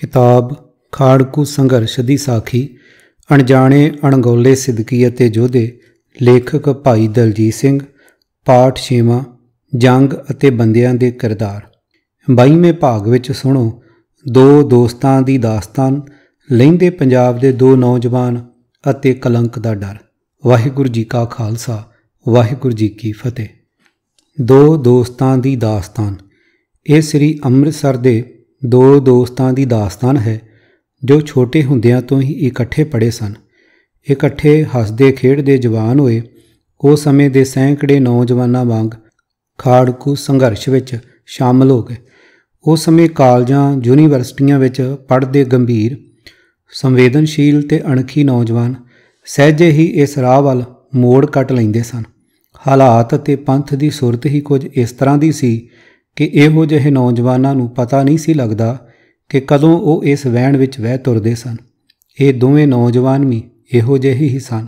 ਕਿਤਾਬ ਖਾੜਕੂ ਸੰਘਰਸ਼ ਦੀ ਸਾਖੀ ਅਣਜਾਣੇ ਅਣਗੌਲੇ ਸਿੱਦਕੀ ਅਤੇ ਜੋਧੇ ਲੇਖਕ ਭਾਈ ਦਲਜੀਤ ਸਿੰਘ ਪਾਠ ਛੇਵਾਂ ਜੰਗ ਅਤੇ ਬੰਦਿਆਂ ਦੇ ਕਿਰਦਾਰ 22ਵੇਂ ਭਾਗ ਵਿੱਚ ਸੁਣੋ ਦੋ ਦੋਸਤਾਂ ਦੀ ਦਾਸਤਾਨ ਲਹਿੰਦੇ ਪੰਜਾਬ ਦੇ ਦੋ ਨੌਜਵਾਨ ਅਤੇ ਕਲੰਕ ਦਾ ਡਰ ਵਾਹਿਗੁਰੂ ਜੀ ਕਾ ਖਾਲਸਾ ਵਾਹਿਗੁਰੂ ਜੀ ਕੀ ਫਤਿਹ ਦੋ ਦੋਸਤਾਂ ਦੀ ਦਾਸਤਾਨ ਇਹ ਸ੍ਰੀ ਅੰਮ੍ਰਿਤਸਰ ਦੇ ਦੋ ਦੋਸਤਾਂ ਦੀ ਦਾਸਤਾਨ ਹੈ ਜੋ ਛੋਟੇ ਹੁੰਦਿਆਂ ਤੋਂ ਹੀ ਇਕੱਠੇ ਪੜੇ ਸਨ ਇਕੱਠੇ ਹੱਸਦੇ ਖੇਡਦੇ ਜਵਾਨ ਹੋਏ ਉਹ ਸਮੇਂ ਦੇ ਸੈਂਕੜੇ ਨੌਜਵਾਨਾਂ ਵਾਂਗ ਖਾੜਕੂ ਸੰਘਰਸ਼ ਵਿੱਚ ਸ਼ਾਮਲ ਹੋ ਗਏ ਉਸ ਸਮੇਂ ਕਾਲਜਾਂ ਯੂਨੀਵਰਸਿਟੀਆਂ ਵਿੱਚ ਪੜ੍ਹਦੇ ਗੰਭੀਰ ਸੰਵੇਦਨਸ਼ੀਲ ਤੇ ਅਣਖੀ ਨੌਜਵਾਨ ਸਹਿਜੇ ਹੀ ਇਸ ਰਾਹ ਵੱਲ ਮੋੜ ਕੱਟ ਲੈਂਦੇ ਸਨ ਹਾਲਾਤ ਤੇ ਪੰਥ ਦੀ ਸੁਰਤ ਹੀ ਕੁਝ ਇਸ ਤਰ੍ਹਾਂ ਦੀ ਸੀ ਕਿ ਇਹੋ ਜਿਹੇ ਨੌਜਵਾਨਾਂ ਨੂੰ ਪਤਾ ਨਹੀਂ ਸੀ ਲੱਗਦਾ ਕਿ ਕਦੋਂ ਉਹ ਇਸ ਵਹਿਣ ਵਿੱਚ ਵਹਿ ਤੁਰਦੇ ਸਨ ਇਹ ਦੋਵੇਂ ਨੌਜਵਾਨ ਵੀ ਇਹੋ ਜਿਹੇ ਹੀ ਸਨ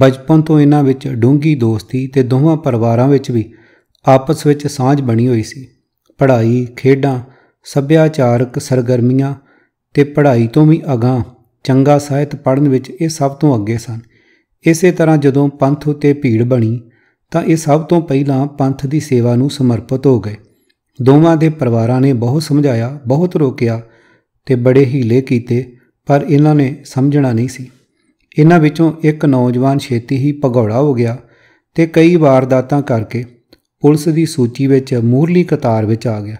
ਬਚਪਨ ਤੋਂ ਇਹਨਾਂ ਵਿੱਚ ਡੂੰਗੀ ਦੋਸਤੀ ਤੇ ਦੋਹਾਂ ਪਰਿਵਾਰਾਂ ਵਿੱਚ ਵੀ ਆਪਸ ਵਿੱਚ ਸਾਂਝ ਬਣੀ ਹੋਈ ਸੀ ਪੜ੍ਹਾਈ ਖੇਡਾਂ ਸੱਭਿਆਚਾਰਕ ਸਰਗਰਮੀਆਂ ਤੇ ਪੜ੍ਹਾਈ ਤੋਂ ਵੀ ਅਗਾਹ ਚੰਗਾ ਸਾਹਿਤ ਪੜਨ ਵਿੱਚ ਇਹ ਸਭ ਤੋਂ ਅੱਗੇ ਸਨ ਇਸੇ ਤਰ੍ਹਾਂ ਜਦੋਂ ਪੰਥ ਉਤੇ ਭੀੜ ਬਣੀ ਤਾਂ ਇਹ ਸਭ ਤੋਂ ਪਹਿਲਾਂ ਪੰਥ ਦੀ ਸੇਵਾ ਨੂੰ ਸਮਰਪਿਤ ਹੋ ਗਏ ਦੋਵਾਂ ਦੇ ਪਰਿਵਾਰਾਂ ਨੇ ਬਹੁਤ ਸਮਝਾਇਆ ਬਹੁਤ ਰੋਕਿਆ ਤੇ ਬੜੇ ਹੀਲੇ ਕੀਤੇ ਪਰ ਇਹਨਾਂ ਨੇ ਸਮਝਣਾ ਨਹੀਂ ਸੀ ਇਹਨਾਂ ਵਿੱਚੋਂ ਇੱਕ ਨੌਜਵਾਨ ਛੇਤੀ ਹੀ ਭਗੌੜਾ ਹੋ ਗਿਆ ਤੇ ਕਈ ਵਾਰਦਾਤਾਂ ਕਰਕੇ ਪੁਲਿਸ ਦੀ ਸੂਚੀ ਵਿੱਚ ਮੂਰਲੀ ਕਤਾਰ ਵਿੱਚ ਆ ਗਿਆ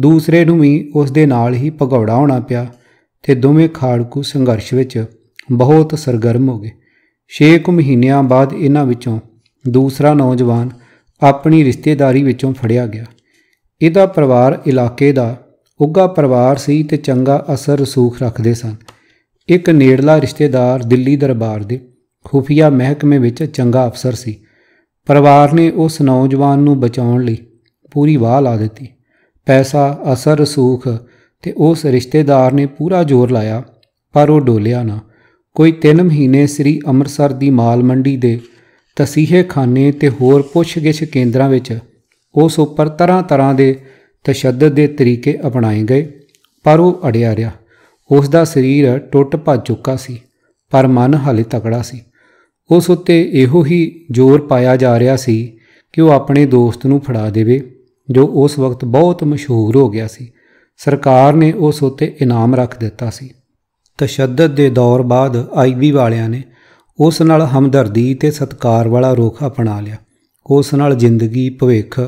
ਦੂਸਰੇ ਨੂੰ ਵੀ ਉਸ ਦੇ ਨਾਲ ਹੀ ਭਗੌੜਾ ਹੋਣਾ ਪਿਆ ਤੇ ਦੋਵੇਂ ਖਾੜਕੂ ਸੰਘਰਸ਼ ਵਿੱਚ ਬਹੁਤ ਸਰਗਰਮ ਹੋ ਗਏ 6 ਕੁ ਮਹੀਨਿਆਂ ਬਾਅਦ ਇਹਨਾਂ ਵਿੱਚੋਂ ਦੂਸਰਾ ਨੌਜਵਾਨ ਆਪਣੀ ਰਿਸ਼ਤੇਦਾਰੀ ਵਿੱਚੋਂ ਫੜਿਆ ਗਿਆ ਇਹਦਾ ਪਰਿਵਾਰ ਇਲਾਕੇ ਦਾ ਉੱਗਾ ਪਰਿਵਾਰ ਸੀ ਤੇ ਚੰਗਾ ਅਸਰ ਰਸੂਖ ਰੱਖਦੇ ਸਨ ਇੱਕ ਨੇੜਲਾ ਰਿਸ਼ਤੇਦਾਰ ਦਿੱਲੀ ਦਰਬਾਰ ਦੇ ਖੂਫੀਆ ਮਹਿਕਮੇ ਵਿੱਚ ਚੰਗਾ ਅਫਸਰ ਸੀ ਪਰਿਵਾਰ ਨੇ ਉਸ ਨੌਜਵਾਨ ਨੂੰ ਬਚਾਉਣ ਲਈ ਪੂਰੀ ਵਾਹ ਲਾ ਦਿੱਤੀ ਪੈਸਾ ਅਸਰ ਰਸੂਖ ਤੇ ਉਸ ਰਿਸ਼ਤੇਦਾਰ ਨੇ ਪੂਰਾ ਜ਼ੋਰ ਲਾਇਆ ਪਰ ਉਹ ਡੋਲਿਆ ਨਾ ਕੋਈ 3 ਮਹੀਨੇ ਸ੍ਰੀ ਅੰਮ੍ਰਿਤਸਰ ਦੀ ਮਾਲ ਮੰਡੀ ਦੇ ਤਸੀਹੇ ਖਾਨੇ ਤੇ ਹੋਰ ਪੁੱਛਗਿਛ ਕੇਂਦਰਾਂ ਵਿੱਚ ਉਸ ਉੱਪਰ ਤਰ੍ਹਾਂ ਤਰ੍ਹਾਂ ਦੇ ਤਸ਼ੱਦਦ ਦੇ ਤਰੀਕੇ ਅਪਣਾਏ ਗਏ ਪਰ ਉਹ ਅੜਿਆ ਰਿਹਾ ਉਸ ਦਾ ਸਰੀਰ ਟੁੱਟ ਭੱਜ ਚੁੱਕਾ ਸੀ ਪਰ ਮਨ ਹਾਲੇ ਤਕੜਾ ਸੀ ਉਸ ਉੱਤੇ ਇਹੋ ਹੀ ਜ਼ੋਰ ਪਾਇਆ ਜਾ ਰਿਹਾ ਸੀ ਕਿ ਉਹ ਆਪਣੇ ਦੋਸਤ ਨੂੰ ਫੜਾ ਦੇਵੇ ਜੋ ਉਸ ਵਕਤ ਬਹੁਤ ਮਸ਼ਹੂਰ ਹੋ ਗਿਆ ਸੀ ਸਰਕਾਰ ਨੇ ਉਸ ਉੱਤੇ ਇਨਾਮ ਰੱਖ ਦਿੱਤਾ ਸੀ ਤਸ਼ੱਦਦ ਦੇ ਦੌਰ ਬਾਅਦ ਆਈਬੀ ਵਾਲਿਆਂ ਨੇ ਉਸ ਨਾਲ ਹਮਦਰਦੀ ਤੇ ਸਤਕਾਰ ਵਾਲਾ ਰੋਖ ਅਪਣਾ ਲਿਆ ਉਸ ਨਾਲ ਜ਼ਿੰਦਗੀ ਭਵਿੱਖ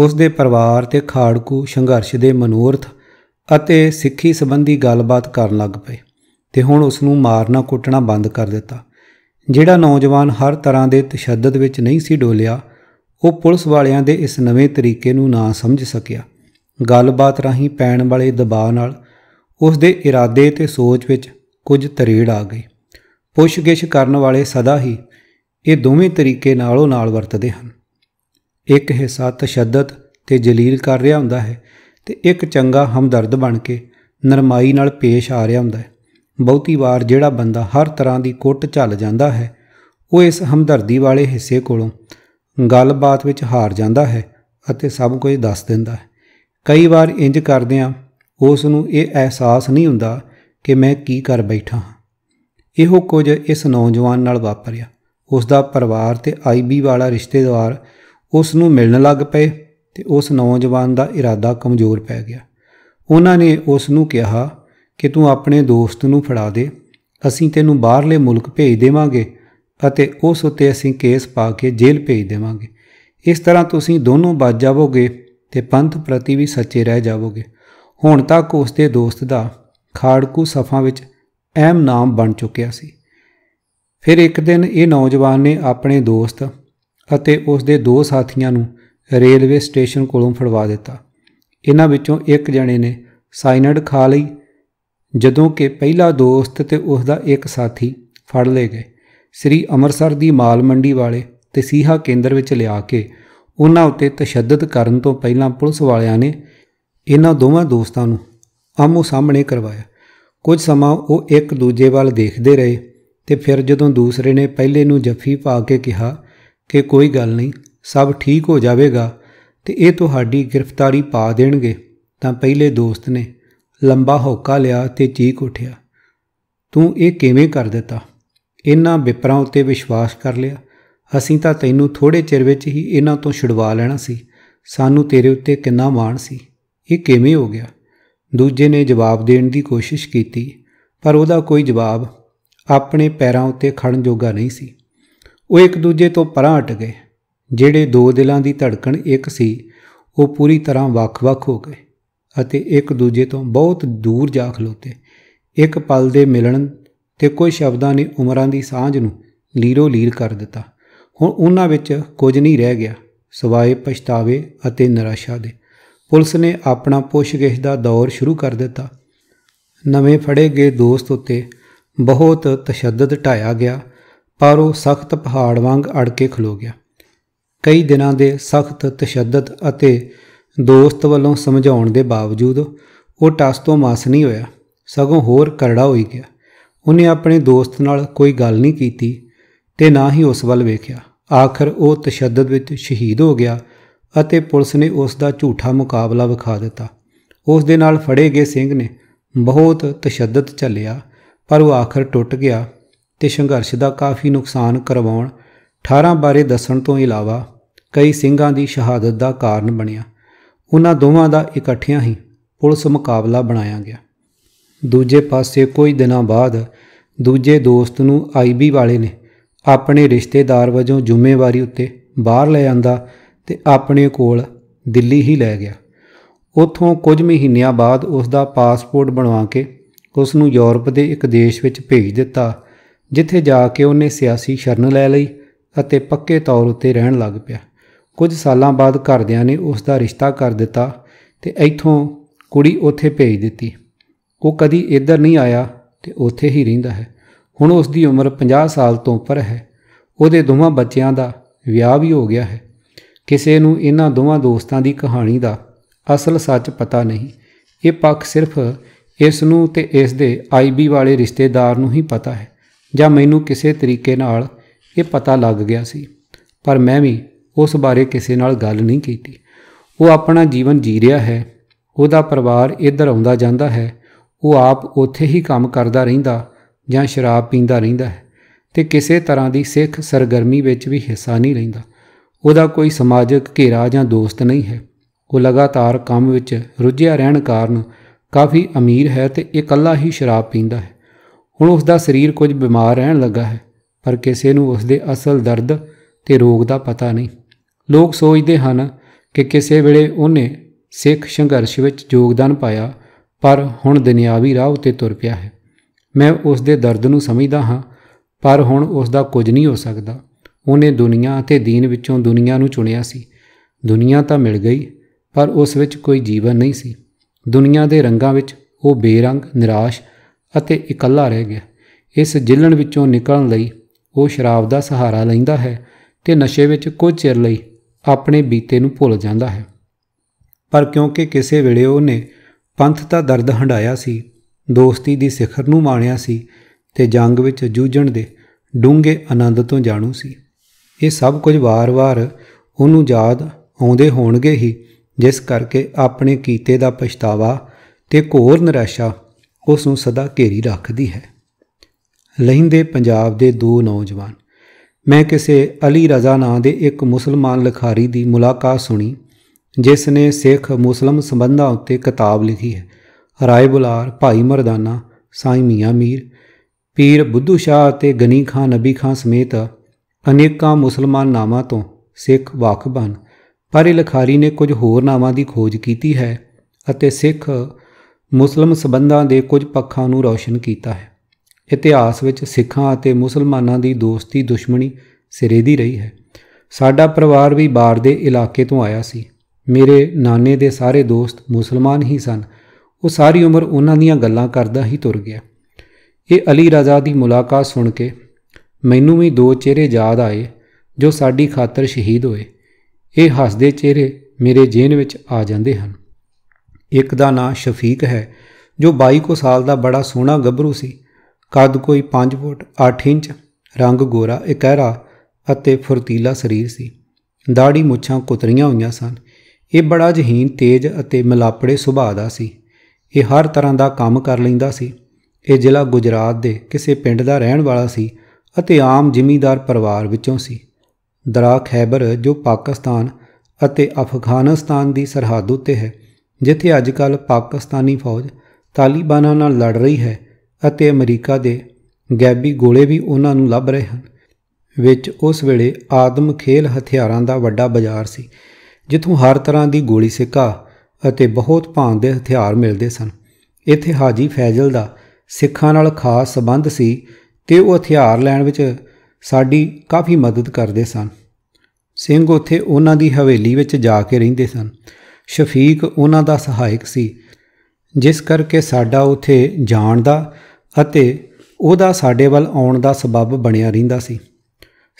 ਉਸ ਦੇ ਪਰਿਵਾਰ ਤੇ ਖਾੜਕੂ ਸੰਘਰਸ਼ ਦੇ ਮਨੋਰਥ ਅਤੇ ਸਿੱਖੀ ਸੰਬੰਧੀ ਗੱਲਬਾਤ ਕਰਨ ਲੱਗ ਪਏ ਤੇ ਹੁਣ ਉਸ ਨੂੰ ਮਾਰਨਾ ਕੁੱਟਣਾ ਬੰਦ ਕਰ ਦਿੱਤਾ ਜਿਹੜਾ ਨੌਜਵਾਨ ਹਰ ਤਰ੍ਹਾਂ ਦੇ ਤਸ਼ੱਦਦ ਵਿੱਚ ਨਹੀਂ ਸੀ ਡੋਲਿਆ ਉਹ ਪੁਲਿਸ ਵਾਲਿਆਂ ਦੇ ਇਸ ਨਵੇਂ ਤਰੀਕੇ ਨੂੰ ਨਾ ਸਮਝ ਸਕਿਆ ਗੱਲਬਾਤ ਰਾਹੀਂ ਪੈਣ ਵਾਲੇ ਦਬਾਅ ਨਾਲ ਉਸ ਦੇ ਇਰਾਦੇ ਤੇ ਸੋਚ ਵਿੱਚ ਕੁਝ ਤਰੇੜ ਆ ਗਈ ਪੁਸ਼ਗਿਸ਼ ਕਰਨ ਵਾਲੇ ਸਦਾ ਹੀ ਇਹ ਦੋਵੇਂ ਤਰੀਕੇ ਨਾਲੋਂ ਨਾਲ ਵਰਤਦੇ ਹਨ ਇੱਕ ਹਿੱਸਾ ਤਸ਼ੱਦਦ ਤੇ ਜਲੀਲ ਕਰ ਰਿਹਾ ਹੁੰਦਾ ਹੈ ਤੇ ਇੱਕ ਚੰਗਾ ਹਮਦਰਦ ਬਣ ਕੇ ਨਰਮਾਈ ਨਾਲ ਪੇਸ਼ ਆ ਰਿਹਾ ਹੁੰਦਾ ਹੈ ਬਹੁਤੀ ਵਾਰ ਜਿਹੜਾ ਬੰਦਾ ਹਰ ਤਰ੍ਹਾਂ ਦੀ ਕੁੱਟ ਝੱਲ ਜਾਂਦਾ ਹੈ ਉਹ ਇਸ ਹਮਦਰਦੀ ਵਾਲੇ ਹਿੱਸੇ ਕੋਲੋਂ ਗੱਲਬਾਤ ਵਿੱਚ ਹਾਰ ਜਾਂਦਾ ਹੈ ਅਤੇ ਸਭ ਕੁਝ ਦੱਸ ਦਿੰਦਾ ਹੈ ਕਈ ਵਾਰ ਇੰਜ ਕਰਦੇ ਆ ਉਸ ਨੂੰ ਇਹ ਅਹਿਸਾਸ ਨਹੀਂ ਹੁੰਦਾ ਕਿ ਮੈਂ ਕੀ ਕਰ ਬੈਠਾ ਹਾਂ ਇਹੋ ਕੁਝ ਇਸ ਨੌਜਵਾਨ ਨਾਲ ਵਾਪਰਿਆ ਉਸ ਦਾ ਪਰਿਵਾਰ ਤੇ ਆਈਬੀ ਵਾਲਾ ਰਿਸ਼ਤੇਦਾਰ ਉਸ ਨੂੰ ਮਿਲਣ ਲੱਗ ਪਏ ਤੇ ਉਸ ਨੌਜਵਾਨ ਦਾ ਇਰਾਦਾ ਕਮਜ਼ੋਰ ਪੈ ਗਿਆ ਉਹਨਾਂ ਨੇ ਉਸ ਨੂੰ ਕਿਹਾ ਕਿ ਤੂੰ ਆਪਣੇ ਦੋਸਤ ਨੂੰ ਫੜਾ ਦੇ ਅਸੀਂ ਤੈਨੂੰ ਬਾਹਰਲੇ ਮੁਲਕ ਭੇਜ ਦੇਵਾਂਗੇ ਅਤੇ ਉਸ ਉੱਤੇ ਅਸੀਂ ਕੇਸ ਪਾ ਕੇ ਜੇਲ੍ਹ ਭੇਜ ਦੇਵਾਂਗੇ ਇਸ ਤਰ੍ਹਾਂ ਤੁਸੀਂ ਦੋਨੋਂ ਬਚ ਜਾਵੋਗੇ ਤੇ ਪੰਥ ਪ੍ਰਤੀ ਵੀ ਸੱਚੇ ਰਹਿ ਜਾਵੋਗੇ ਹੁਣ ਤੱਕ ਉਸ ਦੇ ਦੋਸਤ ਦਾ ਖਾੜਕੂ ਸਫਾਂ ਵਿੱਚ ਅਹਿਮ ਨਾਮ ਬਣ ਚੁੱਕਿਆ ਸੀ ਫਿਰ ਇੱਕ ਦਿਨ ਇਹ ਨੌਜਵਾਨ ਨੇ ਆਪਣੇ ਦੋਸਤ ਅਤੇ ਉਸ ਦੇ ਦੋ ਸਾਥੀਆਂ ਨੂੰ ਰੇਲਵੇ ਸਟੇਸ਼ਨ ਕੋਲੋਂ ਫੜਵਾ ਦਿੱਤਾ ਇਹਨਾਂ ਵਿੱਚੋਂ ਇੱਕ ਜਣੇ ਨੇ ਸਾਇਨਡ ਖਾ ਲਈ ਜਦੋਂ ਕਿ ਪਹਿਲਾ ਦੋਸਤ ਤੇ ਉਸ ਦਾ ਇੱਕ ਸਾਥੀ ਫੜ ਲਏ ਗਏ ਸ੍ਰੀ ਅੰਮ੍ਰਿਤਸਰ ਦੀ ਮਾਲ ਮੰਡੀ ਵਾਲੇ ਤੇ ਸੀਹਾ ਕੇਂਦਰ ਵਿੱਚ ਲਿਆ ਕੇ ਉਹਨਾਂ ਉੱਤੇ ਤਸ਼ੱਦਦ ਕਰਨ ਤੋਂ ਪਹਿਲਾਂ ਪੁਲਿਸ ਵਾਲਿਆਂ ਨੇ ਇਹਨਾਂ ਦੋਵਾਂ ਦੋਸਤਾਂ ਨੂੰ ਆਮੋ ਸਾਹਮਣੇ ਕਰਵਾਇਆ ਕੁਝ ਸਮਾਂ ਉਹ ਇੱਕ ਦੂਜੇ ਵੱਲ ਦੇਖਦੇ ਰਹੇ ਤੇ ਫਿਰ ਜਦੋਂ ਦੂਸਰੇ ਨੇ ਪਹਿਲੇ ਨੂੰ ਜੱਫੀ ਪਾ ਕੇ ਕਿਹਾ ਕਿ ਕੋਈ ਗੱਲ ਨਹੀਂ ਸਭ ਠੀਕ ਹੋ ਜਾਵੇਗਾ ਤੇ ਇਹ ਤੁਹਾਡੀ ਗ੍ਰਿਫਤਾਰੀ ਪਾ ਦੇਣਗੇ ਤਾਂ ਪਹਿਲੇ ਦੋਸਤ ਨੇ ਲੰਬਾ ਹੌਕਾ ਲਿਆ ਤੇ ਚੀਕ ਉਠਿਆ ਤੂੰ ਇਹ ਕਿਵੇਂ ਕਰ ਦਿੱਤਾ ਇਹਨਾਂ ਵਿਪਰਾਂ ਉੱਤੇ ਵਿਸ਼ਵਾਸ ਕਰ ਲਿਆ ਅਸੀਂ ਤਾਂ ਤੈਨੂੰ ਥੋੜੇ ਚਿਰ ਵਿੱਚ ਹੀ ਇਹਨਾਂ ਤੋਂ ਛੁਡਵਾ ਲੈਣਾ ਸੀ ਸਾਨੂੰ ਤੇਰੇ ਉੱਤੇ ਕਿੰਨਾ ਮਾਣ ਸੀ ਇਹ ਕਿਵੇਂ ਹੋ ਗਿਆ ਦੂਜੇ ਨੇ ਜਵਾਬ ਦੇਣ ਦੀ ਕੋਸ਼ਿਸ਼ ਕੀਤੀ ਪਰ ਉਹਦਾ ਕੋਈ ਜਵਾਬ ਆਪਣੇ ਪੈਰਾਂ ਉੱਤੇ ਖੜਨ ਜੋਗਾ ਨਹੀਂ ਸੀ ਉਹ ਇੱਕ ਦੂਜੇ ਤੋਂ ਪਰਾਂ ਹਟ ਗਏ ਜਿਹੜੇ ਦੋ ਦਿਲਾਂ ਦੀ ਧੜਕਣ ਇੱਕ ਸੀ ਉਹ ਪੂਰੀ ਤਰ੍ਹਾਂ ਵੱਖ-ਵੱਖ ਹੋ ਗਏ ਅਤੇ ਇੱਕ ਦੂਜੇ ਤੋਂ ਬਹੁਤ ਦੂਰ ਜਾ ਖਲੋਤੇ ਇੱਕ ਪਲ ਦੇ ਮਿਲਣ ਤੇ ਕੋਈ ਸ਼ਬਦਾਂ ਨੇ ਉਮਰਾਂ ਦੀ ਸਾਂਝ ਨੂੰ ਲੀਰੋ ਲੀਰ ਕਰ ਦਿੱਤਾ ਹੁਣ ਉਹਨਾਂ ਵਿੱਚ ਕੁਝ ਨਹੀਂ ਰਹਿ ਗਿਆ ਸਵਾਏ ਪਛਤਾਵੇ ਅਤੇ ਨਿਰਾਸ਼ਾ ਦੇ ਪੁਲਿਸ ਨੇ ਆਪਣਾ ਪੁੱਛਗਿੱਛ ਦਾ ਦੌਰ ਸ਼ੁਰੂ ਕਰ ਦਿੱਤਾ ਨਵੇਂ ਫੜੇ ਗਏ ਦੋਸਤ ਉੱਤੇ ਬਹੁਤ ਤਸ਼ੱਦਦ ਢਾਇਆ ਗਿਆ ਪਰ ਉਹ ਸਖਤ ਪਹਾੜ ਵਾਂਗ ਅੜ ਕੇ ਖਲੋ ਗਿਆ ਕਈ ਦਿਨਾਂ ਦੇ ਸਖਤ ਤਸ਼ੱਦਦ ਅਤੇ ਦੋਸਤ ਵੱਲੋਂ ਸਮਝਾਉਣ ਦੇ ਬਾਵਜੂਦ ਉਹ ਟਸ ਤੋਂ ਮਾਸ ਨਹੀਂ ਹੋਇਆ ਸਗੋਂ ਹੋਰ ਕਰੜਾ ਹੋਈ ਗਿਆ ਉਹਨੇ ਆਪਣੇ ਦੋਸਤ ਨਾਲ ਕੋਈ ਗੱਲ ਨਹੀਂ ਕੀਤੀ ਤੇ ਨਾ ਹੀ ਉਸ ਵੱਲ ਵੇਖਿਆ ਆਖਰ ਉਹ ਤਸ਼ੱਦਦ ਵਿੱਚ ਸ਼ਹੀਦ ਹੋ ਗਿਆ ਅਤੇ ਪੁਲਿਸ ਨੇ ਉਸ ਦਾ ਝੂਠਾ ਮੁਕਾਬਲਾ ਵਿਖਾ ਦਿੱਤਾ ਉਸ ਦੇ ਨਾਲ ਫੜੇ ਗਏ ਸਿੰਘ ਨੇ ਬਹੁਤ ਤਸ਼ੱਦਦ ਚੱਲਿਆ ਪਰ ਉਹ ਆਖਰ ਟੁੱਟ ਗਿਆ ਤੇ ਸੰਘਰਸ਼ ਦਾ ਕਾਫੀ ਨੁਕਸਾਨ ਕਰਵਾਉਣ 18 ਬਾਰੇ ਦੱਸਣ ਤੋਂ ਇਲਾਵਾ ਕਈ ਸਿੰਘਾਂ ਦੀ ਸ਼ਹਾਦਤ ਦਾ ਕਾਰਨ ਬਣਿਆ ਉਹਨਾਂ ਦੋਵਾਂ ਦਾ ਇਕੱਠਿਆਂ ਹੀ ਪੁਲਿਸ ਮੁਕਾਬਲਾ ਬਣਾਇਆ ਗਿਆ ਦੂਜੇ ਪਾਸੇ ਕੋਈ ਦਿਨਾਂ ਬਾਅਦ ਦੂਜੇ ਦੋਸਤ ਨੂੰ ਆਈਬੀ ਵਾਲੇ ਨੇ ਆਪਣੇ ਰਿਸ਼ਤੇਦਾਰ ਵਜੋਂ ਜ਼ਿੰਮੇਵਾਰੀ ਉੱਤੇ ਬਾਹਰ ਲੈ ਆਂਦਾ ਤੇ ਆਪਣੇ ਕੋਲ ਦਿੱਲੀ ਹੀ ਲੈ ਗਿਆ ਉਥੋਂ ਕੁਝ ਮਹੀਨਿਆਂ ਬਾਅਦ ਉਸ ਦਾ ਪਾਸਪੋਰਟ ਬਣਵਾ ਕੇ ਉਸ ਨੂੰ ਯੂਰਪ ਦੇ ਇੱਕ ਦੇਸ਼ ਵਿੱਚ ਭੇਜ ਦਿੱਤਾ ਜਿੱਥੇ ਜਾ ਕੇ ਉਹਨੇ ਸਿਆਸੀ ਸ਼ਰਨ ਲੈ ਲਈ ਅਤੇ ਪੱਕੇ ਤੌਰ ਉੱਤੇ ਰਹਿਣ ਲੱਗ ਪਿਆ ਕੁਝ ਸਾਲਾਂ ਬਾਅਦ ਘਰਦਿਆਂ ਨੇ ਉਸ ਦਾ ਰਿਸ਼ਤਾ ਕਰ ਦਿੱਤਾ ਤੇ ਇੱਥੋਂ ਕੁੜੀ ਉੱਥੇ ਭੇਜ ਦਿੱਤੀ ਉਹ ਕਦੀ ਇੱਧਰ ਨਹੀਂ ਆਇਆ ਤੇ ਉੱਥੇ ਹੀ ਰਹਿੰਦਾ ਹੈ ਹੁਣ ਉਸ ਦੀ ਉਮਰ 50 ਸਾਲ ਤੋਂ ਉੱਪਰ ਹੈ ਉਹਦੇ ਦੋਵਾਂ ਬੱਚਿਆਂ ਦਾ ਵਿਆਹ ਵੀ ਹੋ ਗਿਆ ਹੈ ਕਿਸੇ ਨੂੰ ਇਹਨਾਂ ਦੋਵਾਂ ਦੋਸਤਾਂ ਦੀ ਕਹਾਣੀ ਦਾ ਅਸਲ ਸੱਚ ਪਤਾ ਨਹੀਂ ਇਹ ਪੱਖ ਸਿਰਫ ਇਸ ਨੂੰ ਤੇ ਇਸ ਦੇ ਆਈਬੀ ਵਾਲੇ ਰਿਸ਼ਤੇਦਾਰ ਨੂੰ ਹੀ ਪਤਾ ਹੈ ਜਾਂ ਮੈਨੂੰ ਕਿਸੇ ਤਰੀਕੇ ਨਾਲ ਇਹ ਪਤਾ ਲੱਗ ਗਿਆ ਸੀ ਪਰ ਮੈਂ ਵੀ ਉਸ ਬਾਰੇ ਕਿਸੇ ਨਾਲ ਗੱਲ ਨਹੀਂ ਕੀਤੀ ਉਹ ਆਪਣਾ ਜੀਵਨ ਜੀ ਰਿਹਾ ਹੈ ਉਹਦਾ ਪਰਿਵਾਰ ਇੱਧਰ ਆਉਂਦਾ ਜਾਂਦਾ ਹੈ ਉਹ ਆਪ ਉੱਥੇ ਹੀ ਕੰਮ ਕਰਦਾ ਰਹਿੰਦਾ ਜਾਂ ਸ਼ਰਾਬ ਪੀਂਦਾ ਰਹਿੰਦਾ ਹੈ ਤੇ ਕਿਸੇ ਤਰ੍ਹਾਂ ਦੀ ਸਿੱਖ ਸਰਗਰਮੀ ਵਿੱਚ ਵੀ ਹਿੱਸਾ ਨਹੀਂ ਲੈਂਦਾ ਉਹਦਾ ਕੋਈ ਸਮਾਜਿਕ ਘੇਰਾ ਜਾਂ ਦੋਸਤ ਨਹੀਂ ਹੈ ਉਹ ਲਗਾਤਾਰ ਕੰਮ ਵਿੱਚ ਰੁੱਝਿਆ ਰਹਿਣ ਕਾਰਨ ਕਾਫੀ ਅਮੀਰ ਹੈ ਤੇ ਇਕੱਲਾ ਹੀ ਸ਼ਰਾਬ ਪੀਂਦਾ ਹੈ ਹੁਣ ਉਸ ਦਾ ਸਰੀਰ ਕੁਝ ਬਿਮਾਰ ਰਹਿਣ ਲੱਗਾ ਹੈ ਪਰ ਕਿਸੇ ਨੂੰ ਉਸ ਦੇ ਅਸਲ ਦਰਦ ਤੇ ਰੋਗ ਦਾ ਪਤਾ ਨਹੀਂ ਲੋਕ ਸੋਚਦੇ ਹਨ ਕਿ ਕਿਸੇ ਵੇਲੇ ਉਹਨੇ ਸਿੱਖ ਸੰਘਰਸ਼ ਵਿੱਚ ਯੋਗਦਾਨ ਪਾਇਆ ਪਰ ਹੁਣ ਦੁਨਿਆਵੀ ਰਾਹ ਉਤੇ ਤੁਰ ਪਿਆ ਹੈ ਮੈਂ ਉਸ ਦੇ ਦਰਦ ਨੂੰ ਸਮਝਦਾ ਹਾਂ ਪਰ ਹੁਣ ਉਸ ਦਾ ਕੁਝ ਨਹੀਂ ਹੋ ਸਕਦਾ ਉਹਨੇ ਦੁਨੀਆ ਅਤੇ ਦੀਨ ਵਿੱਚੋਂ ਦੁਨੀਆ ਨੂੰ ਚੁਣਿਆ ਸੀ ਦੁਨੀਆ ਤਾਂ ਮਿਲ ਗਈ ਪਰ ਉਸ ਵਿੱਚ ਕੋਈ ਜੀਵਨ ਨਹੀਂ ਸੀ ਦੁਨੀਆ ਦੇ ਰੰਗਾਂ ਵਿੱਚ ਉਹ ਬੇਰੰਗ ਨਿਰਾਸ਼ ਅਤੇ ਇਕੱਲਾ ਰਹਿ ਗਿਆ ਇਸ ਜਿਲਣ ਵਿੱਚੋਂ ਨਿਕਲਣ ਲਈ ਉਹ ਸ਼ਰਾਬ ਦਾ ਸਹਾਰਾ ਲੈਂਦਾ ਹੈ ਤੇ ਨਸ਼ੇ ਵਿੱਚ ਕੁਝ ਚਿਰ ਲਈ ਆਪਣੇ ਬੀਤੇ ਨੂੰ ਭੁੱਲ ਜਾਂਦਾ ਹੈ ਪਰ ਕਿਉਂਕਿ ਕਿਸੇ ਵੇਲੇ ਉਹਨੇ ਪੰਥ ਦਾ ਦਰਦ ਹੰਡਾਇਆ ਸੀ ਦੋਸਤੀ ਦੀ ਸਿਖਰ ਨੂੰ ਮਾਣਿਆ ਸੀ ਤੇ ਜੰਗ ਵਿੱਚ ਜੂਝਣ ਦੇ ਡੂੰਘੇ ਆਨੰਦ ਤੋਂ ਜਾਣੂ ਸੀ ਇਹ ਸਭ ਕੁਝ ਵਾਰ-ਵਾਰ ਉਹਨੂੰ ਯਾਦ ਆਉਂਦੇ ਹੋਣਗੇ ਹੀ ਜਿਸ ਕਰਕੇ ਆਪਣੇ ਕੀਤੇ ਦਾ ਪਛਤਾਵਾ ਤੇ ਘੋਰ ਨਿਰਾਸ਼ਾ ਉਸ ਨੂੰ ਸਦਾ ਘੇਰੀ ਰੱਖਦੀ ਹੈ ਲਹਿੰਦੇ ਪੰਜਾਬ ਦੇ ਦੋ ਨੌਜਵਾਨ ਮੈਂ ਕਿਸੇ ਅਲੀ ਰਜ਼ਾ ਨਾਂ ਦੇ ਇੱਕ ਮੁਸਲਮਾਨ ਲਿਖਾਰੀ ਦੀ ਮੁਲਾਕਾਤ ਸੁਣੀ ਜਿਸ ਨੇ ਸਿੱਖ ਮੁਸਲਮ ਸੰਬੰਧਾਂ ਉੱਤੇ ਕਿਤਾਬ ਲਿਖੀ ਹੈ ਰਾਏ ਬੁਲਾਰ ਭਾਈ ਮਰਦਾਨਾ ਸਾਈ ਮੀਆਂ ਮੀਰ ਪੀਰ ਬੁੱਧੂ ਸ਼ਾਹ ਅਤੇ ਗਨੀ ਖਾਨ ਨਬੀ ਖਾਨ ਸਮੇਤ ਅਨੇਕਾਂ ਮੁਸਲਮਾਨ ਨਾਮਾਂ ਤੋਂ ਸਿੱਖ ਵਾਕਬਨ ਪਰ ਲਖਾਰੀ ਨੇ ਕੁਝ ਹੋਰ ਨਾਵਾਂ ਦੀ ਖੋਜ ਕੀਤੀ ਹੈ ਅਤੇ ਸਿੱਖ ਮੁਸਲਮ ਸਬੰਧਾਂ ਦੇ ਕੁਝ ਪੱਖਾਂ ਨੂੰ ਰੌਸ਼ਨ ਕੀਤਾ ਹੈ ਇਤਿਹਾਸ ਵਿੱਚ ਸਿੱਖਾਂ ਅਤੇ ਮੁਸਲਮਾਨਾਂ ਦੀ ਦੋਸਤੀ ਦੁਸ਼ਮਣੀ ਸਿਰੇ ਦੀ ਰਹੀ ਹੈ ਸਾਡਾ ਪਰਿਵਾਰ ਵੀ ਬਾਹਰ ਦੇ ਇਲਾਕੇ ਤੋਂ ਆਇਆ ਸੀ ਮੇਰੇ ਨਾਨੇ ਦੇ ਸਾਰੇ ਦੋਸਤ ਮੁਸਲਮਾਨ ਹੀ ਸਨ ਉਹ ਸਾਰੀ ਉਮਰ ਉਹਨਾਂ ਦੀਆਂ ਗੱਲਾਂ ਕਰਦਾ ਹੀ ਤੁਰ ਗਿਆ ਇਹ ਅਲੀ ਰਾਜ਼ਾ ਦੀ ਮੁਲਾਕਾਤ ਸੁਣ ਕੇ ਮੈਨੂੰ ਵੀ ਦੋ ਚਿਹਰੇ ਯਾਦ ਆਏ ਜੋ ਸਾਡੀ ਖਾਤਰ ਸ਼ਹੀਦ ਹੋਏ ਇਹ ਹੱਸਦੇ ਚਿਹਰੇ ਮੇਰੇ ਜੇਨ ਵਿੱਚ ਆ ਜਾਂਦੇ ਹਨ ਇੱਕ ਦਾ ਨਾਂ ਸ਼ਫੀਕ ਹੈ ਜੋ 22 ਕੋ ਸਾਲ ਦਾ ਬੜਾ ਸੋਹਣਾ ਗੱਭਰੂ ਸੀ ਕੱਦ ਕੋਈ 5 ਫੁੱਟ 8 ਇੰਚ ਰੰਗ ਗੋਰਾ ਇਕਹਿਰਾ ਅਤੇ ਫੁਰਤੀਲਾ ਸਰੀਰ ਸੀ ਦਾੜੀ ਮੁੱਛਾਂ ਕੁਤਰੀਆਂ ਹੋਈਆਂ ਸਨ ਇਹ ਬੜਾ ਜਹੀਨ ਤੇਜ ਅਤੇ ਮਲਾਪੜੇ ਸੁਭਾਅ ਦਾ ਸੀ ਇਹ ਹਰ ਤਰ੍ਹਾਂ ਦਾ ਕੰਮ ਕਰ ਲੈਂਦਾ ਸੀ ਇਹ ਜ਼ਿਲ੍ਹਾ ਗੁਜਰਾਤ ਦੇ ਕਿਸੇ ਪਿੰਡ ਦਾ ਰਹਿਣ ਵਾਲਾ ਸੀ ਅਤੇ ਆਮ ਜ਼ਿਮੀਂਦਾਰ ਪਰਿਵਾਰ ਵਿੱਚੋਂ ਸੀ ਦਰਾ ਖੈਬਰ ਜੋ ਪਾਕਿਸਤਾਨ ਅਤੇ ਅਫਗਾਨਿਸਤਾਨ ਦੀ ਸਰਹੱਦ ਉੱਤੇ ਹੈ ਜਿੱਥੇ ਅੱਜਕੱਲ ਪਾਕਿਸਤਾਨੀ ਫੌਜ ਤਾਲਿਬਾਨਾਂ ਨਾਲ ਲੜ ਰਹੀ ਹੈ ਅਤੇ ਅਮਰੀਕਾ ਦੇ ਗੈਬੀ ਗੋਲੇ ਵੀ ਉਹਨਾਂ ਨੂੰ ਲੱਭ ਰਹੇ ਹਨ ਵਿੱਚ ਉਸ ਵੇਲੇ ਆਦਮ ਖੇਲ ਹਥਿਆਰਾਂ ਦਾ ਵੱਡਾ ਬਾਜ਼ਾਰ ਸੀ ਜਿੱਥੋਂ ਹਰ ਤਰ੍ਹਾਂ ਦੀ ਗੋਲੀ ਸਿੱਕਾ ਅਤੇ ਬਹੁਤ ਭਾਂਤ ਦੇ ਹਥਿਆਰ ਮਿਲਦੇ ਸਨ ਇੱਥੇ ਹਾਜੀ ਫੈਜ਼ਲ ਦਾ ਸਿੱਖਾਂ ਨਾਲ ਖਾਸ ਸਬੰਧ ਸੀ ਤੇ ਉਹ ਹਥਿਆਰ ਲੈਣ ਵਿੱਚ ਸਾਡੀ ਕਾਫੀ ਮਦਦ ਕਰਦੇ ਸਨ ਸਿੰਘ ਉਥੇ ਉਹਨਾਂ ਦੀ ਹਵੇਲੀ ਵਿੱਚ ਜਾ ਕੇ ਰਹਿੰਦੇ ਸਨ ਸ਼ਫੀਕ ਉਹਨਾਂ ਦਾ ਸਹਾਇਕ ਸੀ ਜਿਸ ਕਰਕੇ ਸਾਡਾ ਉਥੇ ਜਾਣ ਦਾ ਅਤੇ ਉਹਦਾ ਸਾਡੇ ਵੱਲ ਆਉਣ ਦਾ ਸਬਬ ਬਣਿਆ ਰਹਿੰਦਾ ਸੀ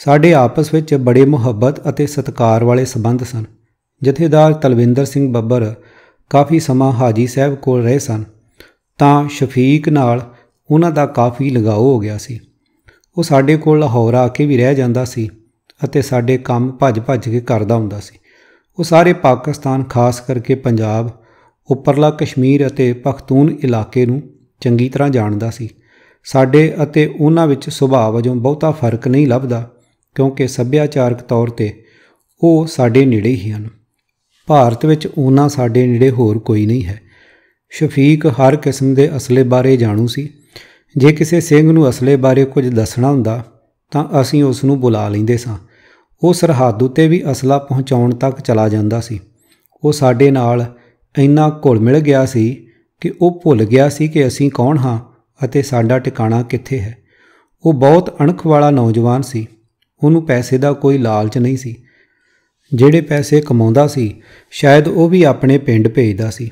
ਸਾਡੇ ਆਪਸ ਵਿੱਚ ਬੜੇ ਮੁਹੱਬਤ ਅਤੇ ਸਤਿਕਾਰ ਵਾਲੇ ਸਬੰਧ ਸਨ ਜਥੇਦਾਰ ਤਲਵਿੰਦਰ ਸਿੰਘ ਬੱਬਰ ਕਾਫੀ ਸਮਾਂ ਹਾਜੀ ਸਾਹਿਬ ਕੋਲ ਰਹੇ ਸਨ ਤਾਂ ਸ਼ਫੀਕ ਨਾਲ ਉਹਨਾਂ ਦਾ ਕਾਫੀ ਲਗਾਓ ਹੋ ਗਿਆ ਸੀ ਉਹ ਸਾਡੇ ਕੋਲ ਲਾਹੌਰ ਆ ਕੇ ਵੀ ਰਹਿ ਜਾਂਦਾ ਸੀ ਅਤੇ ਸਾਡੇ ਕੰਮ ਭੱਜ-ਭੱਜ ਕੇ ਕਰਦਾ ਹੁੰਦਾ ਸੀ ਉਹ ਸਾਰੇ ਪਾਕਿਸਤਾਨ ਖਾਸ ਕਰਕੇ ਪੰਜਾਬ ਉੱਪਰਲਾ ਕਸ਼ਮੀਰ ਅਤੇ ਪਖਤੂਨ ਇਲਾਕੇ ਨੂੰ ਚੰਗੀ ਤਰ੍ਹਾਂ ਜਾਣਦਾ ਸੀ ਸਾਡੇ ਅਤੇ ਉਹਨਾਂ ਵਿੱਚ ਸੁਭਾਅ ਵਜੋਂ ਬਹੁਤਾ ਫਰਕ ਨਹੀਂ ਲੱਭਦਾ ਕਿਉਂਕਿ ਸੱਭਿਆਚਾਰਕ ਤੌਰ ਤੇ ਉਹ ਸਾਡੇ ਨੇੜੇ ਹੀ ਹਨ ਭਾਰਤ ਵਿੱਚ ਉਹਨਾਂ ਸਾਡੇ ਨੇੜੇ ਹੋਰ ਕੋਈ ਨਹੀਂ ਹੈ ਸ਼ਫੀਕ ਹਰ ਕਿਸਮ ਦੇ ਅਸਲੇ ਬਾਰੇ ਜਾਣੂ ਸੀ ਜੇ ਕਿਸੇ ਸਿੰਘ ਨੂੰ ਅਸਲੇ ਬਾਰੇ ਕੁਝ ਦੱਸਣਾ ਹੁੰਦਾ ਤਾਂ ਅਸੀਂ ਉਸ ਨੂੰ ਬੁਲਾ ਲੈਂਦੇ ਸਾਂ ਉਹ ਸਰਹੱਦ ਉਤੇ ਵੀ ਅਸਲਾ ਪਹੁੰਚਾਉਣ ਤੱਕ ਚਲਾ ਜਾਂਦਾ ਸੀ ਉਹ ਸਾਡੇ ਨਾਲ ਇੰਨਾ ਘੁਲ ਮਿਲ ਗਿਆ ਸੀ ਕਿ ਉਹ ਭੁੱਲ ਗਿਆ ਸੀ ਕਿ ਅਸੀਂ ਕੌਣ ਹਾਂ ਅਤੇ ਸਾਡਾ ਟਿਕਾਣਾ ਕਿੱਥੇ ਹੈ ਉਹ ਬਹੁਤ ਅਣਖ ਵਾਲਾ ਨੌਜਵਾਨ ਸੀ ਉਹਨੂੰ ਪੈਸੇ ਦਾ ਕੋਈ ਲਾਲਚ ਨਹੀਂ ਸੀ ਜਿਹੜੇ ਪੈਸੇ ਕਮਾਉਂਦਾ ਸੀ ਸ਼ਾਇਦ ਉਹ ਵੀ ਆਪਣੇ ਪਿੰਡ ਭੇਜਦਾ ਸੀ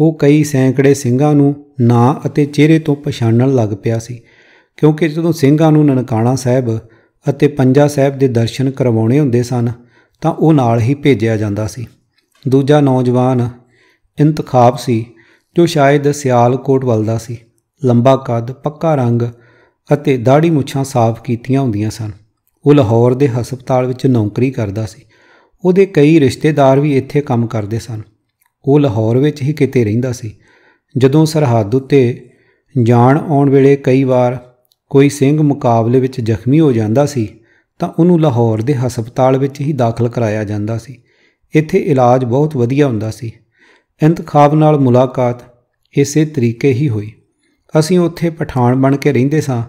ਉਹ ਕਈ ਸੈਂਕੜੇ ਸਿੰਘਾਂ ਨੂੰ ਨਾਂ ਅਤੇ ਚਿਹਰੇ ਤੋਂ ਪਛਾਣਨ ਲੱਗ ਪਿਆ ਸੀ ਕਿਉਂਕਿ ਜਦੋਂ ਸਿੰਘਾਂ ਨੂੰ ਨਨਕਾਣਾ ਸਾਹਿਬ ਅਤੇ ਪੰਜਾ ਸਾਹਿਬ ਦੇ ਦਰਸ਼ਨ ਕਰਵਾਉਣੇ ਹੁੰਦੇ ਸਨ ਤਾਂ ਉਹ ਨਾਲ ਹੀ ਭੇਜਿਆ ਜਾਂਦਾ ਸੀ ਦੂਜਾ ਨੌਜਵਾਨ ਇੰਤਖਾਬ ਸੀ ਜੋ ਸ਼ਾਇਦ ਸਿਆਲਕੋਟ ਵੱਲ ਦਾ ਸੀ ਲੰਬਾ ਕੱਦ ਪੱਕਾ ਰੰਗ ਅਤੇ ਦਾੜੀ ਮੁੱਛਾਂ ਸਾਫ਼ ਕੀਤੀਆਂ ਹੁੰਦੀਆਂ ਸਨ ਉਹ ਲਾਹੌਰ ਦੇ ਹਸਪਤਾਲ ਵਿੱਚ ਨੌਕਰੀ ਕਰਦਾ ਸੀ ਉਹਦੇ ਕਈ ਰਿਸ਼ਤੇਦਾਰ ਵੀ ਇੱਥੇ ਕੰਮ ਕਰਦੇ ਸਨ ਉਹ ਲਾਹੌਰ ਵਿੱਚ ਹੀ ਕਿਤੇ ਰਹਿੰਦਾ ਸੀ ਜਦੋਂ ਸਰਹੱਦ ਉੱਤੇ ਜਾਣ ਆਉਣ ਵੇਲੇ ਕਈ ਵਾਰ ਕੋਈ ਸਿੰਘ ਮੁਕਾਬਲੇ ਵਿੱਚ ਜ਼ਖਮੀ ਹੋ ਜਾਂਦਾ ਸੀ ਤਾਂ ਉਹਨੂੰ ਲਾਹੌਰ ਦੇ ਹਸਪਤਾਲ ਵਿੱਚ ਹੀ ਦਾਖਲ ਕਰਾਇਆ ਜਾਂਦਾ ਸੀ ਇੱਥੇ ਇਲਾਜ ਬਹੁਤ ਵਧੀਆ ਹੁੰਦਾ ਸੀ ਇੰਤਖਾਬ ਨਾਲ ਮੁਲਾਕਾਤ ਇਸੇ ਤਰੀਕੇ ਹੀ ਹੋਈ ਅਸੀਂ ਉੱਥੇ ਪਠਾਨ ਬਣ ਕੇ ਰਹਿੰਦੇ ਸਾਂ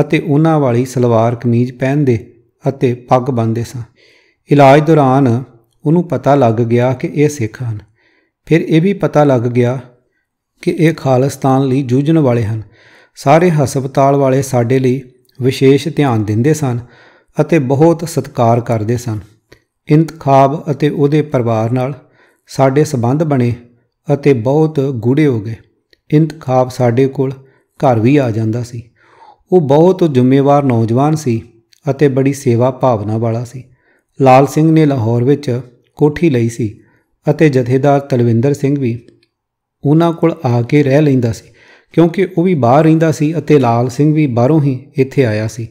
ਅਤੇ ਉਹਨਾਂ ਵਾਲੀ ਸਲਵਾਰ ਕਮੀਜ਼ ਪਹਿਨਦੇ ਅਤੇ ਪੱਗ ਬੰਨਦੇ ਸਾਂ ਇਲਾਜ ਦੌਰਾਨ ਉਹਨੂੰ ਪਤਾ ਲੱਗ ਗਿਆ ਕਿ ਇਹ ਸਿੱਖ ਹਨ ਫਿਰ ਇਹ ਵੀ ਪਤਾ ਲੱਗ ਗਿਆ ਕਿ ਇਹ ਖਾਲਸਤਾਨ ਲਈ ਜੂਝਣ ਵਾਲੇ ਹਨ ਸਾਰੇ ਹਸਪਤਾਲ ਵਾਲੇ ਸਾਡੇ ਲਈ ਵਿਸ਼ੇਸ਼ ਧਿਆਨ ਦਿੰਦੇ ਸਨ ਅਤੇ ਬਹੁਤ ਸਤਿਕਾਰ ਕਰਦੇ ਸਨ ਇੰਤਖਾਬ ਅਤੇ ਉਹਦੇ ਪਰਿਵਾਰ ਨਾਲ ਸਾਡੇ ਸਬੰਧ ਬਣੇ ਅਤੇ ਬਹੁਤ ਗੂੜੇ ਹੋ ਗਏ ਇੰਤਖਾਬ ਸਾਡੇ ਕੋਲ ਘਰ ਵੀ ਆ ਜਾਂਦਾ ਸੀ ਉਹ ਬਹੁਤ ਜ਼ਿੰਮੇਵਾਰ ਨੌਜਵਾਨ ਸੀ ਅਤੇ ਬੜੀ ਸੇਵਾ ਭਾਵਨਾ ਵਾਲਾ ਸੀ ਲਾਲ ਸਿੰਘ ਨੇ ਲਾਹੌਰ ਵਿੱਚ ਕੋਠੀ ਲਈ ਸੀ ਅਤੇ ਜਥੇਦਾਰ ਤਲਵਿੰਦਰ ਸਿੰਘ ਵੀ ਉਹਨਾਂ ਕੋਲ ਆ ਕੇ ਰਹਿ ਲੈਂਦਾ ਸੀ ਕਿਉਂਕਿ ਉਹ ਵੀ ਬਾਹਰ ਰਹਿੰਦਾ ਸੀ ਅਤੇ ਲਾਲ ਸਿੰਘ ਵੀ ਬਾਹਰੋਂ ਹੀ ਇੱਥੇ ਆਇਆ ਸੀ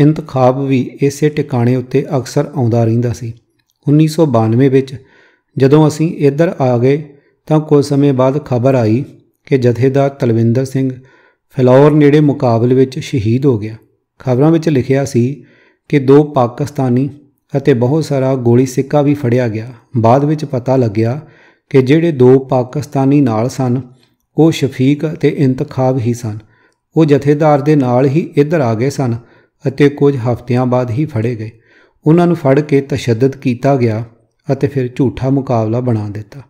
ਇੰਤਖਾਬ ਵੀ ਇਸੇ ਟਿਕਾਣੇ ਉੱਤੇ ਅਕਸਰ ਆਉਂਦਾ ਰਹਿੰਦਾ ਸੀ 1992 ਵਿੱਚ ਜਦੋਂ ਅਸੀਂ ਇੱਧਰ ਆ ਗਏ ਤਾਂ ਕੁਝ ਸਮੇਂ ਬਾਅਦ ਖਬਰ ਆਈ ਕਿ ਜਥੇਦਾਰ ਤਲਵਿੰਦਰ ਸਿੰਘ ਫਲੌਰ ਨੇੜੇ ਮੁਕਾਬਲੇ ਵਿੱਚ ਸ਼ਹੀਦ ਹੋ ਗਿਆ ਖਬਰਾਂ ਵਿੱਚ ਲਿਖਿਆ ਸੀ ਕਿ ਦੋ ਪਾਕਿਸਤਾਨੀ ਅਤੇ ਬਹੁਤ ਸਾਰਾ ਗੋਲੀ ਸਿੱਕਾ ਵੀ ਫੜਿਆ ਗਿਆ ਬਾਅਦ ਵਿੱਚ ਪਤਾ ਲੱਗਿਆ ਕਿ ਜਿਹੜੇ ਦੋ ਪਾਕਿਸਤਾਨੀ ਨਾਲ ਸਨ ਉਹ ਸ਼ਫੀਕ ਅਤੇ ਇੰਤਖਾਬ ਹੀ ਸਨ ਉਹ ਜਥੇਦਾਰ ਦੇ ਨਾਲ ਹੀ ਇੱਧਰ ਆ ਗਏ ਸਨ ਅਤੇ ਕੁਝ ਹਫ਼ਤਿਆਂ ਬਾਅਦ ਹੀ ਫੜੇ ਗਏ ਉਹਨਾਂ ਨੂੰ ਫੜ ਕੇ ਤਸ਼ੱਦਦ ਕੀਤਾ ਗਿਆ ਅਤੇ ਫਿਰ ਝੂਠਾ ਮੁਕਾਬਲਾ ਬਣਾ ਦਿੱਤਾ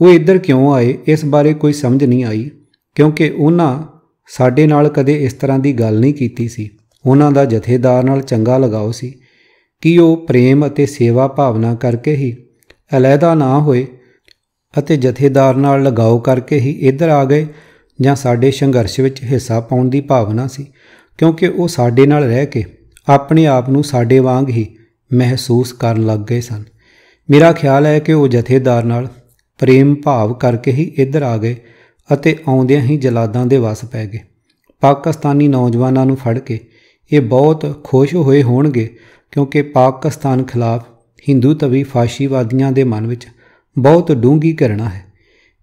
ਉਹ ਇੱਧਰ ਕਿਉਂ ਆਏ ਇਸ ਬਾਰੇ ਕੋਈ ਸਮਝ ਨਹੀਂ ਆਈ ਕਿਉਂਕਿ ਉਹਨਾਂ ਸਾਡੇ ਨਾਲ ਕਦੇ ਇਸ ਤਰ੍ਹਾਂ ਦੀ ਗੱਲ ਨਹੀਂ ਕੀਤੀ ਸੀ ਉਹਨਾਂ ਦਾ ਜਥੇਦਾਰ ਨਾਲ ਚੰਗਾ ਲਗਾਓ ਸੀ ਕਿ ਉਹ ਪ੍ਰੇਮ ਅਤੇ ਸੇਵਾ ਭਾਵਨਾ ਕਰਕੇ ਹੀ ਅਲੈਦਾ ਨਾ ਹੋਏ ਅਤੇ ਜਥੇਦਾਰ ਨਾਲ ਲਗਾਓ ਕਰਕੇ ਹੀ ਇੱਧਰ ਆ ਗਏ ਜਾਂ ਸਾਡੇ ਸੰਘਰਸ਼ ਵਿੱਚ ਹਿੱਸਾ ਪਾਉਣ ਦੀ ਭਾਵਨਾ ਸੀ ਕਿਉਂਕਿ ਉਹ ਸਾਡੇ ਨਾਲ ਰਹਿ ਕੇ ਆਪਣੇ ਆਪ ਨੂੰ ਸਾਡੇ ਵਾਂਗ ਹੀ ਮਹਿਸੂਸ ਕਰਨ ਲੱਗ ਗਏ ਸਨ ਮੇਰਾ ਖਿਆਲ ਹੈ ਕਿ ਉਹ ਜਥੇਦਾਰ ਨਾਲ ਪ੍ਰੇਮ ਭਾਵ ਕਰਕੇ ਹੀ ਇੱਧਰ ਆ ਗਏ ਅਤੇ ਆਉਂਦਿਆਂ ਹੀ ਜਲਾਦਾਂ ਦੇ ਵਸ ਪੈ ਗਏ ਪਾਕਿਸਤਾਨੀ ਨੌਜਵਾਨਾਂ ਨੂੰ ਫੜ ਕੇ ਇਹ ਬਹੁਤ ਖੁਸ਼ ਹੋਏ ਹੋਣਗੇ ਕਿਉਂਕਿ ਪਾਕਿਸਤਾਨ ਖਿਲਾਫ ਹਿੰਦੂ ਤਵੀ ਫਾਸ਼ੀਵਾਦੀਆਂ ਦੇ ਮਨ ਵਿੱਚ ਬਹੁਤ ਡੂੰਗੀ ਕਰਨਾ ਹੈ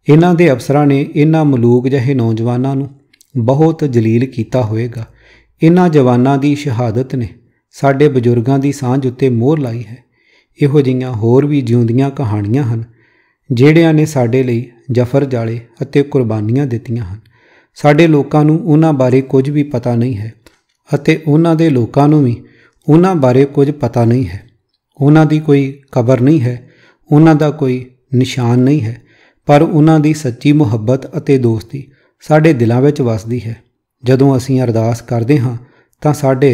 ਇਹਨਾਂ ਦੇ ਅਫਸਰਾਂ ਨੇ ਇਹਨਾਂ ਮਲੂਕ ਜਿਹੇ ਨੌਜਵਾਨਾਂ ਨੂੰ ਬਹੁਤ ਜਲੀਲ ਕੀਤਾ ਹੋਵੇਗਾ ਇਹਨਾਂ ਜਵਾਨਾਂ ਦੀ ਸ਼ਹਾਦਤ ਨੇ ਸਾਡੇ ਬਜ਼ੁਰਗਾਂ ਦੀ ਸਾਂਝ ਉੱਤੇ ਮੋਹਰ ਲਾਈ ਹੈ ਇਹੋ ਜਿਹੀਆਂ ਹੋਰ ਵੀ ਜਿਉਂਦੀਆਂ ਕਹਾਣੀਆਂ ਹਨ ਜਿਹੜਿਆਂ ਨੇ ਸਾਡੇ ਲਈ ਜਫਰ ਜਾਲੇ ਅਤੇ ਕੁਰਬਾਨੀਆਂ ਦਿੱਤੀਆਂ ਹਨ ਸਾਡੇ ਲੋਕਾਂ ਨੂੰ ਉਹਨਾਂ ਬਾਰੇ ਕੁਝ ਵੀ ਪਤਾ ਨਹੀਂ ਹੈ ਅਤੇ ਉਹਨਾਂ ਦੇ ਲੋਕਾਂ ਨੂੰ ਵੀ ਉਹਨਾਂ ਬਾਰੇ ਕੁਝ ਪਤਾ ਨਹੀਂ ਹੈ ਉਹਨਾਂ ਦੀ ਕੋਈ ਕਬਰ ਨਹੀਂ ਹੈ ਉਹਨਾਂ ਦਾ ਕੋਈ ਨਿਸ਼ਾਨ ਨਹੀਂ ਹੈ ਪਰ ਉਹਨਾਂ ਦੀ ਸੱਚੀ ਮੁਹੱਬਤ ਅਤੇ ਦੋਸਤੀ ਸਾਡੇ ਦਿਲਾਂ ਵਿੱਚ ਵਸਦੀ ਹੈ ਜਦੋਂ ਅਸੀਂ ਅਰਦਾਸ ਕਰਦੇ ਹਾਂ ਤਾਂ ਸਾਡੇ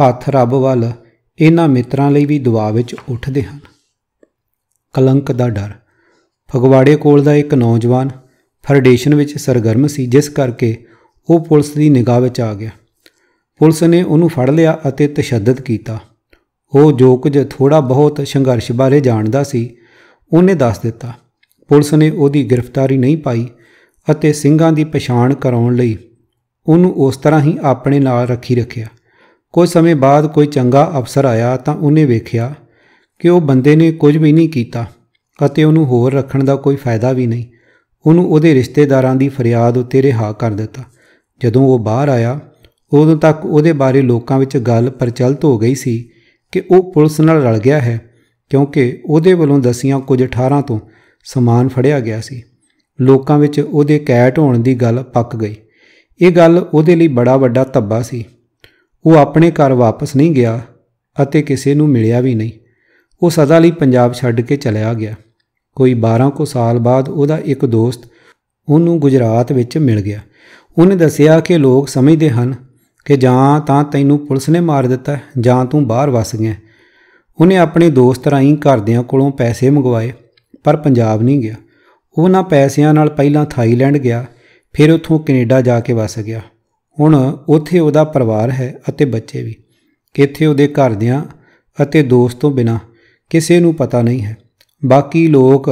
ਹੱਥ ਰੱਬ ਵੱਲ ਇਹਨਾਂ ਮਿੱਤਰਾਂ ਲਈ ਵੀ ਦੁਆ ਵਿੱਚ ਉੱਠਦੇ ਹਨ ਕਲੰਕ ਦਾ ਡਰ ਫਗਵਾੜੇ ਕੋਲ ਦਾ ਇੱਕ ਨੌਜਵਾਨ ਫਰਡੇਸ਼ਨ ਵਿੱਚ ਸਰਗਰਮ ਸੀ ਜਿਸ ਕਰਕੇ ਉਹ ਪੁਲਿਸ ਦੀ ਨਿਗਾਹ ਵਿੱਚ ਆ ਗਿਆ ਪੁਲਿਸ ਨੇ ਉਹਨੂੰ ਫੜ ਲਿਆ ਅਤੇ ਤਸ਼ੱਦਦ ਕੀਤਾ ਉਹ ਜੋ ਕੁਝ ਥੋੜਾ ਬਹੁਤ ਸੰਘਰਸ਼ ਬਾਰੇ ਜਾਣਦਾ ਸੀ ਉਹਨੇ ਦੱਸ ਦਿੱਤਾ ਪੁਲਿਸ ਨੇ ਉਹਦੀ ਗ੍ਰਿਫਤਾਰੀ ਨਹੀਂ ਪਾਈ ਅਤੇ ਸਿੰਘਾਂ ਦੀ ਪਛਾਣ ਕਰਾਉਣ ਲਈ ਉਹਨੂੰ ਉਸ ਤਰ੍ਹਾਂ ਹੀ ਆਪਣੇ ਨਾਲ ਰੱਖੀ ਰੱਖਿਆ ਕੁਝ ਸਮੇਂ ਬਾਅਦ ਕੋਈ ਚੰਗਾ ਅਫਸਰ ਆਇਆ ਤਾਂ ਉਹਨੇ ਵੇਖਿਆ ਕਿ ਉਹ ਬੰਦੇ ਨੇ ਕੁਝ ਵੀ ਨਹੀਂ ਕੀਤਾ ਅਤੇ ਉਹਨੂੰ ਹੋਰ ਰੱਖਣ ਦਾ ਕੋਈ ਫਾਇਦਾ ਵੀ ਨਹੀਂ ਉਹਨੂੰ ਉਹਦੇ ਰਿਸ਼ਤੇਦਾਰਾਂ ਦੀ ਫਰਿਆਦ ਉੱਤੇ ਰਿਹਾ ਕਰ ਦਿੱਤਾ ਜਦੋਂ ਉਹ ਬਾਹਰ ਆਇਆ ਉਦੋਂ ਤੱਕ ਉਹਦੇ ਬਾਰੇ ਲੋਕਾਂ ਵਿੱਚ ਗੱਲ ਪ੍ਰਚਲਿਤ ਹੋ ਗਈ ਸੀ ਕਿ ਉਹ ਪੁਲਿਸ ਨਾਲ ਰਲ ਗਿਆ ਹੈ ਕਿਉਂਕਿ ਉਹਦੇ ਵੱਲੋਂ ਦਸੀਆਂ ਕੁਝ 18 ਤੋਂ ਸਮਾਨ ਫੜਿਆ ਗਿਆ ਸੀ ਲੋਕਾਂ ਵਿੱਚ ਉਹਦੇ ਕੈਟ ਹੋਣ ਦੀ ਗੱਲ ਪੱਕ ਗਈ ਇਹ ਗੱਲ ਉਹਦੇ ਲਈ ਬੜਾ ਵੱਡਾ ਧੱਬਾ ਸੀ ਉਹ ਆਪਣੇ ਘਰ ਵਾਪਸ ਨਹੀਂ ਗਿਆ ਅਤੇ ਕਿਸੇ ਨੂੰ ਮਿਲਿਆ ਵੀ ਨਹੀਂ ਉਹ ਸਦਾ ਲਈ ਪੰਜਾਬ ਛੱਡ ਕੇ ਚਲਿਆ ਗਿਆ ਕੋਈ 12 ਕੋ ਸਾਲ ਬਾਅਦ ਉਹਦਾ ਇੱਕ ਦੋਸਤ ਉਹਨੂੰ ਗੁਜਰਾਤ ਵਿੱਚ ਮਿਲ ਗਿਆ ਉਹਨੇ ਦੱਸਿਆ ਕਿ ਲੋਕ ਸਮਝਦੇ ਹਨ ਕਿ ਜਾਂ ਤਾਂ ਤੈਨੂੰ ਪੁਲਿਸ ਨੇ ਮਾਰ ਦਿੱਤਾ ਜਾਂ ਤੂੰ ਬਾਹਰ ਵਸ ਗਿਆ ਉਹਨੇ ਆਪਣੇ ਦੋਸਤ ਰਾਈ ਘਰਦਿਆਂ ਕੋਲੋਂ ਪੈਸੇ ਮੰਗਵਾਏ ਪਰ ਪੰਜਾਬ ਨਹੀਂ ਗਿਆ ਉਹਨਾਂ ਪੈਸਿਆਂ ਨਾਲ ਪਹਿਲਾਂ ਥਾਈਲੈਂਡ ਗਿਆ ਫਿਰ ਉੱਥੋਂ ਕੈਨੇਡਾ ਜਾ ਕੇ ਵਸ ਗਿਆ ਹੁਣ ਉੱਥੇ ਉਹਦਾ ਪਰਿਵਾਰ ਹੈ ਅਤੇ ਬੱਚੇ ਵੀ ਇੱਥੇ ਉਹਦੇ ਘਰਦਿਆਂ ਅਤੇ ਦੋਸਤੋਂ ਬਿਨਾ ਕਿਸੇ ਨੂੰ ਪਤਾ ਨਹੀਂ ਹੈ ਬਾਕੀ ਲੋਕ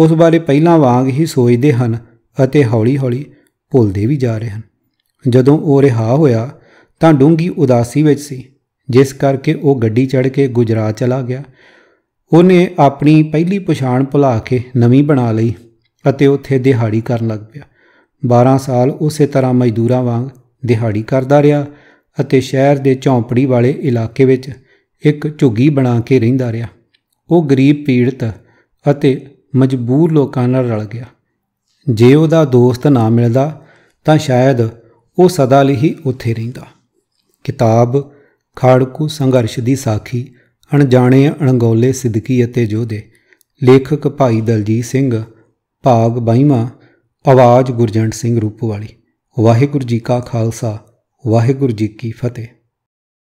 ਉਸ ਬਾਰੇ ਪਹਿਲਾਂ ਵਾਂਗ ਹੀ ਸੋਚਦੇ ਹਨ ਅਤੇ ਹੌਲੀ-ਹੌਲੀ ਭੁੱਲਦੇ ਵੀ ਜਾ ਰਹੇ ਹਨ ਜਦੋਂ ਉਹ ਰਿਹਾ ਹੋਇਆ ਤਾਂ ਡੂੰਗੀ ਉਦਾਸੀ ਵਿੱਚ ਸੀ ਜਿਸ ਕਰਕੇ ਉਹ ਗੱਡੀ ਚੜ੍ਹ ਕੇ ਗੁਜਰਾਤ ਚਲਾ ਗਿਆ ਉਹਨੇ ਆਪਣੀ ਪਹਿਲੀ ਪਛਾਣ ਭੁਲਾ ਕੇ ਨਵੀਂ ਬਣਾ ਲਈ ਅਤੇ ਉੱਥੇ ਦਿਹਾੜੀ ਕਰਨ ਲੱਗ ਪਿਆ 12 ਸਾਲ ਉਸੇ ਤਰ੍ਹਾਂ ਮਜ਼ਦੂਰਾਂ ਵਾਂਗ ਦਿਹਾੜੀ ਕਰਦਾ ਰਿਹਾ ਅਤੇ ਸ਼ਹਿਰ ਦੇ ਝੌਂਪੜੀ ਵਾਲੇ ਇਲਾਕੇ ਵਿੱਚ ਇੱਕ ਝੁੱਗੀ ਬਣਾ ਕੇ ਰਹਿੰਦਾ ਰਿਹਾ ਉਹ ਗਰੀਬ ਪੀੜਤ ਅਤੇ ਮਜਬੂਰ ਲੋਕਾਂ ਨਾਲ ਰਲ ਗਿਆ ਜੇ ਉਹਦਾ ਦੋਸਤ ਨਾ ਮਿਲਦਾ ਤਾਂ ਸ਼ਾਇਦ ਉਹ ਸਦਾ ਲਈ ਹੀ ਉੱਥੇ ਰਹਿੰਦਾ ਕਿਤਾਬ ਖਾੜਕੂ ਸੰਘਰਸ਼ ਦੀ ਸਾਖੀ ਅਣਜਾਣੇ ਅਣਗੋਲੇ ਸਿੱਧਕੀ ਅਤੇ ਜੋਧੇ ਲੇਖਕ ਭਾਈ ਦਲਜੀਤ ਸਿੰਘ ਭਾਗ 22ਵਾਂ ਆਵਾਜ਼ ਗੁਰਜੰਟ ਸਿੰਘ ਵਾਲੀ ਵਾਹਿਗੁਰੂ ਜੀ ਕਾ ਖਾਲਸਾ ਵਾਹਿਗੁਰੂ ਜੀ ਕੀ ਫਤਿਹ